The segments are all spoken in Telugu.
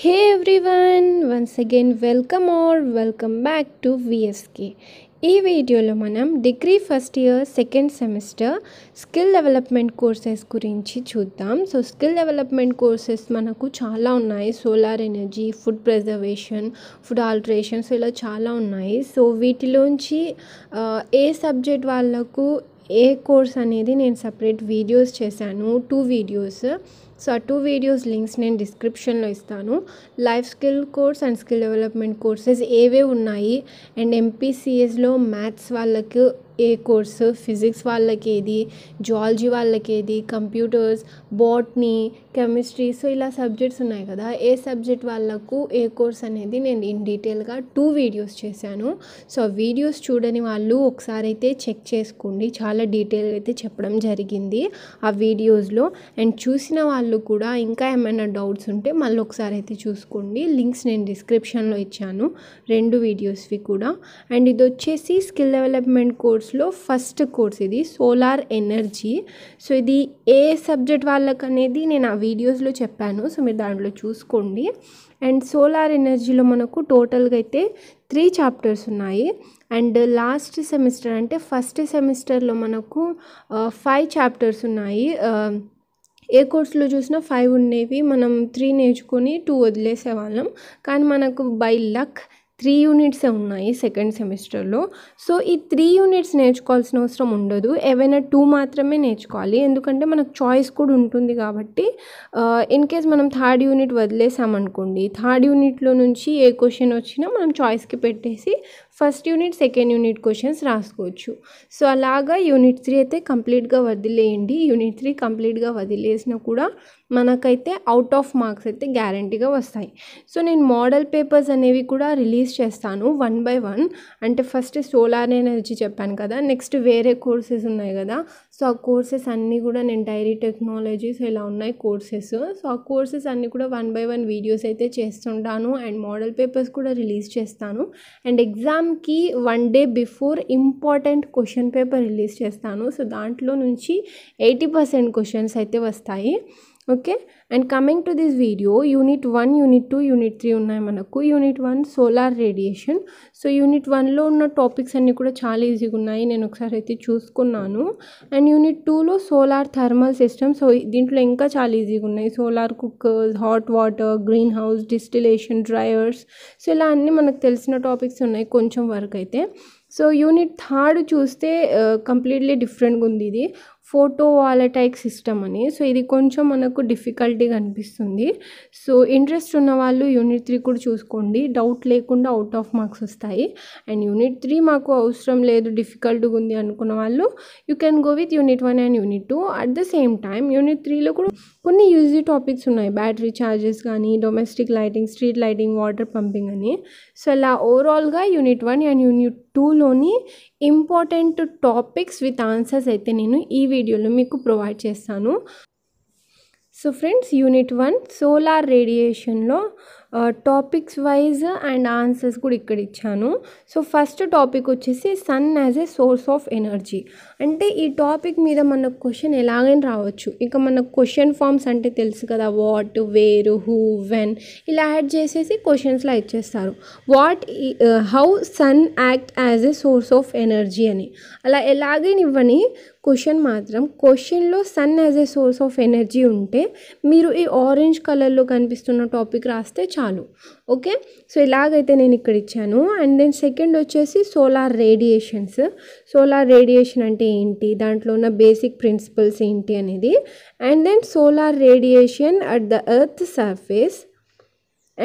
Hey everyone once again welcome or welcome back to VSK ఈ వీడియోలో మనం degree first year second semester skill development courses గురించి చూద్దాం సో స్కిల్ డెవలప్మెంట్ కోర్సెస్ మనకు చాలా ఉన్నాయి solar energy food preservation food alterations ఇలా చాలా ఉన్నాయి సో వీటిలోంచి ఏ సబ్జెక్ట్ వాళ్ళకు ఏ కోర్స్ అనేది నేను సపరేట్ వీడియోస్ చేశాను టూ వీడియోస్ సో ఆ టూ వీడియోస్ లింక్స్ నేను డిస్క్రిప్షన్లో ఇస్తాను life skill course and skill development courses ఏవే ఉన్నాయి అండ్ ఎంపీసీఎస్లో మ్యాథ్స్ వాళ్ళకు ఏ కోర్సు ఫిజిక్స్ వాళ్ళకేది జువాలజీ వాళ్ళకి ఏది కంప్యూటర్స్ బాట్నీ కెమిస్ట్రీ సో ఇలా సబ్జెక్ట్స్ ఉన్నాయి కదా ఏ సబ్జెక్ట్ వాళ్ళకు ఏ కోర్స్ అనేది నేను ఇన్ డీటెయిల్గా టూ వీడియోస్ చేశాను సో ఆ వీడియోస్ చూడని వాళ్ళు ఒకసారి అయితే చెక్ చేసుకోండి చాలా డీటెయిల్గా అయితే చెప్పడం జరిగింది ఆ వీడియోస్లో అండ్ చూసిన వాళ్ళు కూడా ఇంకా ఏమైనా డౌట్స్ ఉంటే మళ్ళీ ఒకసారి అయితే చూసుకోండి లింక్స్ నేను డిస్క్రిప్షన్లో ఇచ్చాను రెండు వీడియోస్వి కూడా అండ్ ఇది వచ్చేసి స్కిల్ డెవలప్మెంట్ కోర్స్ కోర్స్లో ఫస్ట్ కోర్స్ ఇది సోలార్ ఎనర్జీ సో ఇది ఏ సబ్జెక్ట్ అనేది నేను ఆ వీడియోస్లో చెప్పాను సో మీరు దాంట్లో చూసుకోండి అండ్ సోలార్ ఎనర్జీలో మనకు టోటల్గా అయితే త్రీ చాప్టర్స్ ఉన్నాయి అండ్ లాస్ట్ సెమిస్టర్ అంటే ఫస్ట్ సెమిస్టర్లో మనకు ఫైవ్ చాప్టర్స్ ఉన్నాయి ఏ కోర్సులో చూసినా ఫైవ్ ఉండేవి మనం త్రీ నేర్చుకొని టూ వదిలేసేవాళ్ళం కానీ మనకు బై లక్ త్రీ యూనిట్సే ఉన్నాయి సెకండ్ సెమిస్టర్లో సో ఈ త్రీ యూనిట్స్ నేర్చుకోవాల్సిన అవసరం ఉండదు ఏవైనా టూ మాత్రమే నేర్చుకోవాలి ఎందుకంటే మనకు చాయిస్ కూడా ఉంటుంది కాబట్టి ఇన్ కేస్ మనం థర్డ్ యూనిట్ వదిలేసామనుకోండి థర్డ్ యూనిట్లో నుంచి ఏ క్వశ్చన్ వచ్చినా మనం చాయిస్కి పెట్టేసి first unit second unit questions రాసుకోవచ్చు సో అలాగా యూనిట్ త్రీ అయితే కంప్లీట్గా వదిలేయండి యూనిట్ త్రీ కంప్లీట్గా వదిలేసినా కూడా మనకైతే అవుట్ ఆఫ్ మార్క్స్ అయితే గ్యారంటీగా వస్తాయి సో నేను మోడల్ పేపర్స్ అనేవి కూడా రిలీజ్ చేస్తాను వన్ బై వన్ అంటే ఫస్ట్ సోలార్ ఎనర్జీ చెప్పాను కదా నెక్స్ట్ వేరే కోర్సెస్ ఉన్నాయి కదా సో ఆ కోర్సెస్ అన్నీ కూడా నేను డైరీ టెక్నాలజీస్ ఇలా ఉన్నాయి కోర్సెస్ సో ఆ కోర్సెస్ అన్నీ కూడా వన్ బై వన్ వీడియోస్ అయితే చేస్తుంటాను అండ్ మోడల్ పేపర్స్ కూడా రిలీజ్ చేస్తాను అండ్ ఎగ్జామ్కి one day before important question paper release చేస్తాను సో దాంట్లో నుంచి ఎయిటీ పర్సెంట్ క్వశ్చన్స్ అయితే వస్తాయి okay and coming to this video unit one unit two unit three ఉన్నాయి మనకు unit one solar radiation so unit వన్లో ఉన్న టాపిక్స్ అన్నీ కూడా చాలా ఈజీగా ఉన్నాయి నేను ఒకసారి అయితే చూసుకున్నాను అండ్ యూనిట్ టూలో సోలార్ థర్మల్ సిస్టమ్ సో దీంట్లో ఇంకా చాలా ఈజీగా ఉన్నాయి solar cookers hot water green house distillation drivers so ఇలా అన్నీ మనకు తెలిసిన టాపిక్స్ ఉన్నాయి కొంచెం వరకు అయితే సో యూనిట్ థర్డ్ చూస్తే కంప్లీట్లీ uh, డిఫరెంట్గా ఉంది ఇది ఫోటో వాలటైక్ సిస్టమ్ అని సో ఇది కొంచెం మనకు డిఫికల్టీగా అనిపిస్తుంది సో ఇంట్రెస్ట్ ఉన్న వాళ్ళు యూనిట్ త్రీ కూడా చూసుకోండి డౌట్ లేకుండా అవుట్ ఆఫ్ మార్క్స్ వస్తాయి అండ్ యూనిట్ త్రీ మాకు అవసరం లేదు డిఫికల్ట్గా ఉంది అనుకున్న వాళ్ళు you can go with unit one and unit two at the same time unit త్రీలో కూడా కొన్ని యూజీ టాపిక్స్ ఉన్నాయి బ్యాటరీ ఛార్జెస్ కానీ domestic lighting street lighting water pumping అని సో అలా ఓవరాల్గా యూనిట్ వన్ అండ్ యూనిట్ టూలోని ఇంపార్టెంట్ టాపిక్స్ విత్ ఆన్సర్స్ అయితే నేను ఈ వీడియో వీడియోలో మీకు ప్రొవైడ్ చేస్తాను so friends unit one solar రేడియేషన్లో టాపిక్స్ వైజ్ అండ్ ఆన్సర్స్ కూడా ఇక్కడ ఇచ్చాను సో ఫస్ట్ టాపిక్ వచ్చేసి sun as a source of energy అంటే ఈ టాపిక్ మీద మనకు క్వశ్చన్ ఎలాగైనా రావచ్చు ఇంకా మనకు క్వశ్చన్ ఫామ్స్ అంటే తెలుసు కదా వాట్ వేర్ హూ వెన్ ఇలా యాడ్ చేసేసి క్వశ్చన్స్లా ఇచ్చేస్తారు what how sun act as a source of energy అని అలా ఎలాగైనా ఇవ్వని క్వశ్చన్ మాత్రం క్వశ్చన్లో sun as a source of energy ఉంటే మీరు ఈ ఆరెంజ్ కలర్లో కనిపిస్తున్న టాపిక్ రాస్తే చాలా చాలు ఓకే సో ఇలాగైతే నేను ఇక్కడ ఇచ్చాను అండ్ దెన్ సెకండ్ వచ్చేసి సోలార్ రేడియేషన్స్ సోలార్ రేడియేషన్ అంటే ఏంటి దాంట్లో ఉన్న బేసిక్ ప్రిన్సిపల్స్ ఏంటి అనేది and then solar radiation at the earth surface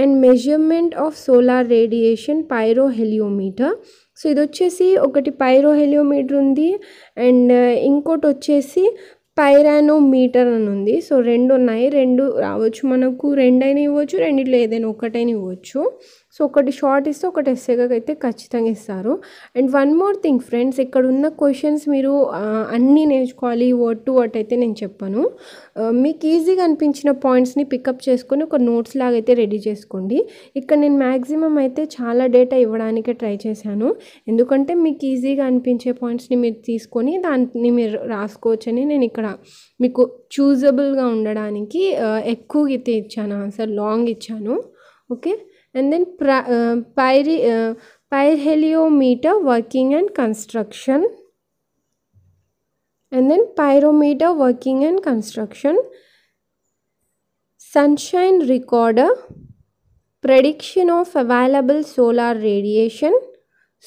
and measurement of solar radiation pyrheliometer so ఇది వచ్చేసి ఒకటి పైరోహెలియోమీటర్ ఉంది అండ్ ఇంకోటి వచ్చేసి పైరానోమీటర్ అని ఉంది సో రెండు ఉన్నాయి రెండు రావచ్చు మనకు రెండైనా ఇవ్వచ్చు రెండిట్లో ఏదైనా ఒకటైనా ఇవ్వచ్చు సో ఒకటి షార్ట్ ఇస్తే ఒకటి ఎస్సేగా అయితే ఖచ్చితంగా ఇస్తారు and one more thing friends ఇక్కడ ఉన్న క్వశ్చన్స్ మీరు అన్నీ నేర్చుకోవాలి వర్డ్ టు వర్డ్ అయితే నేను చెప్పాను మీకు ఈజీగా అనిపించిన పాయింట్స్ని పికప్ చేసుకొని ఒక నోట్స్ లాగా అయితే రెడీ చేసుకోండి ఇక్కడ నేను మ్యాక్సిమం అయితే చాలా డేటా ఇవ్వడానికే ట్రై చేశాను ఎందుకంటే మీకు ఈజీగా అనిపించే పాయింట్స్ని మీరు తీసుకొని దాన్ని మీరు రాసుకోవచ్చని నేను ఇక్కడ మీకు చూజబుల్గా ఉండడానికి ఎక్కువ అయితే ఇచ్చాను ఆన్సర్ లాంగ్ ఇచ్చాను okay and then uh, pyri, uh, pyrheliometer working and construction and then pyrometer working and construction sunshine recorder prediction of available solar radiation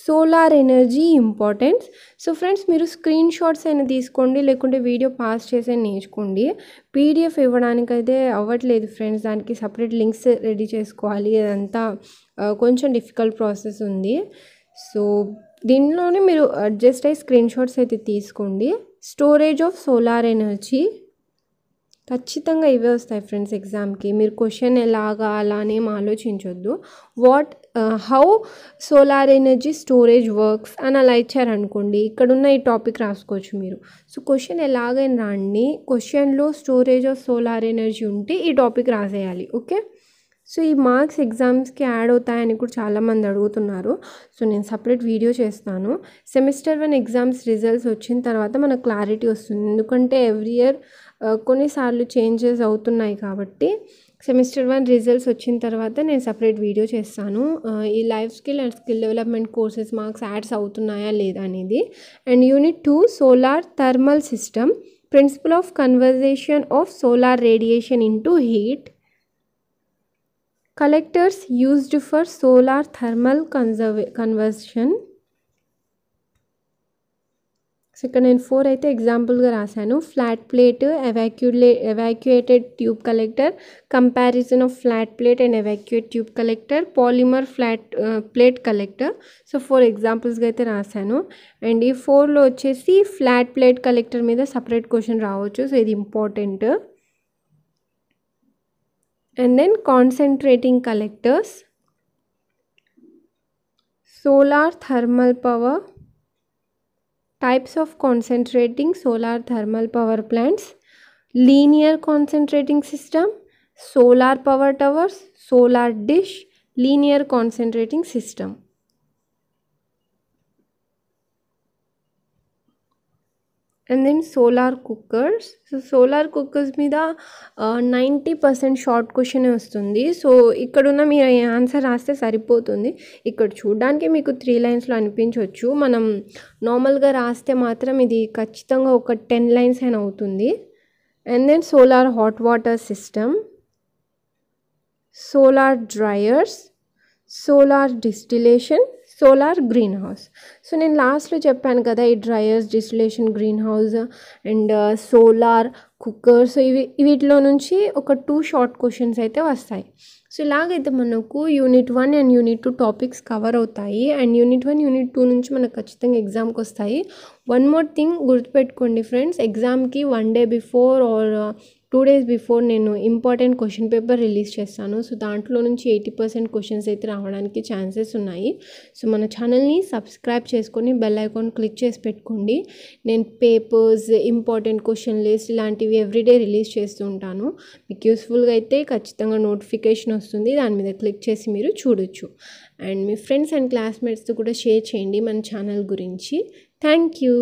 solar energy importance so friends మీరు స్క్రీన్ షాట్స్ అయినా తీసుకోండి లేకుంటే వీడియో పాస్ చేసే నేర్చుకోండి పీడిఎఫ్ ఇవ్వడానికైతే అవ్వట్లేదు ఫ్రెండ్స్ దానికి సపరేట్ లింక్స్ రెడీ చేసుకోవాలి అదంతా కొంచెం డిఫికల్ట్ ప్రాసెస్ ఉంది సో దీనిలోనే మీరు అడ్జస్ట్ అయ్యి స్క్రీన్ షాట్స్ అయితే తీసుకోండి స్టోరేజ్ ఆఫ్ సోలార్ ఎనర్జీ ఖచ్చితంగా ఇవే వస్తాయి ఫ్రెండ్స్ ఎగ్జామ్కి మీరు క్వశ్చన్ ఎలాగా అలానే ఆలోచించొద్దు what how solar energy storage works అని అలా ఇచ్చారనుకోండి ఇక్కడున్న ఈ టాపిక్ రాసుకోవచ్చు మీరు సో క్వశ్చన్ ఎలాగైనా రాండి క్వశ్చన్లో స్టోరేజ్ ఆఫ్ సోలార్ ఎనర్జీ ఉంటే ఈ టాపిక్ రాసేయాలి ఓకే సో ఈ మార్క్స్ ఎగ్జామ్స్కి యాడ్ అవుతాయని కూడా చాలామంది అడుగుతున్నారు సో నేను సపరేట్ వీడియో చేస్తాను సెమిస్టర్ వన్ ఎగ్జామ్స్ రిజల్ట్స్ వచ్చిన తర్వాత మనకు క్లారిటీ వస్తుంది ఎందుకంటే ఎవ్రీ ఇయర్ కొన్నిసార్లు చేంజెస్ అవుతున్నాయి కాబట్టి సెమిస్టర్ వన్ రిజల్ట్స్ వచ్చిన తర్వాత నేను సపరేట్ వీడియో చేస్తాను ఈ life skill and skill development courses marks adds అవుతున్నాయా లేదా అనేది and unit two solar thermal system principle of conversion of solar radiation into heat collectors used for solar thermal conversion so ఇక్కడ నేను ఫోర్ అయితే ఎగ్జాంపుల్గా రాశాను ఫ్లాట్ ప్లేట్ ఎవాక్యులే evacuated tube collector comparison of flat plate and evacuate tube collector polymer flat plate collector so four ఎగ్జాంపుల్స్గా అయితే రాశాను అండ్ ఈ ఫోర్లో వచ్చేసి ఫ్లాట్ ప్లేట్ కలెక్టర్ మీద సపరేట్ క్వశ్చన్ రావచ్చు సో ఇది important and then concentrating collectors, solar thermal power, types of concentrating solar thermal power plants, linear concentrating system, solar power towers, solar dish, linear concentrating system. And then solar cookers so solar cookers మీద నైంటీ పర్సెంట్ షార్ట్ క్వశ్చనే వస్తుంది సో ఇక్కడున్న మీరు ఆన్సర్ రాస్తే సరిపోతుంది ఇక్కడ చూడడానికి మీకు త్రీ లైన్స్లో అనిపించవచ్చు మనం నార్మల్గా రాస్తే మాత్రం ఇది ఖచ్చితంగా ఒక టెన్ లైన్స్ అని అవుతుంది and then solar hot water system solar dryers solar distillation solar green house so నేను లాస్ట్లో చెప్పాను కదా ఈ dryers distillation green house and solar cookers ఇవి వీటిలో నుంచి ఒక టూ షార్ట్ క్వశ్చన్స్ అయితే వస్తాయి సో ఇలాగైతే మనకు unit one and unit two topics cover అవుతాయి and unit one unit two నుంచి మనకు ఖచ్చితంగా ఎగ్జామ్కి వస్తాయి వన్ మోర్ థింగ్ గుర్తుపెట్టుకోండి ఫ్రెండ్స్ ఎగ్జామ్కి one day before or two days before నేను ఇంపార్టెంట్ క్వశ్చన్ పేపర్ రిలీజ్ చేస్తాను సో దాంట్లో నుంచి ఎయిటీ పర్సెంట్ క్వశ్చన్స్ అయితే రావడానికి ఛాన్సెస్ ఉన్నాయి సో మన ఛానల్ని సబ్స్క్రైబ్ చేసుకొని బెల్ ఐకాన్ క్లిక్ చేసి పెట్టుకోండి నేను పేపర్స్ ఇంపార్టెంట్ క్వశ్చన్ లిస్ట్ ఇలాంటివి ఎవ్రీడే రిలీజ్ చేస్తూ ఉంటాను మీకు యూస్ఫుల్గా అయితే ఖచ్చితంగా నోటిఫికేషన్ వస్తుంది దాని మీద క్లిక్ చేసి మీరు చూడొచ్చు అండ్ మీ ఫ్రెండ్స్ అండ్ క్లాస్మేట్స్తో కూడా షేర్ చేయండి మన ఛానల్ గురించి థ్యాంక్ యూ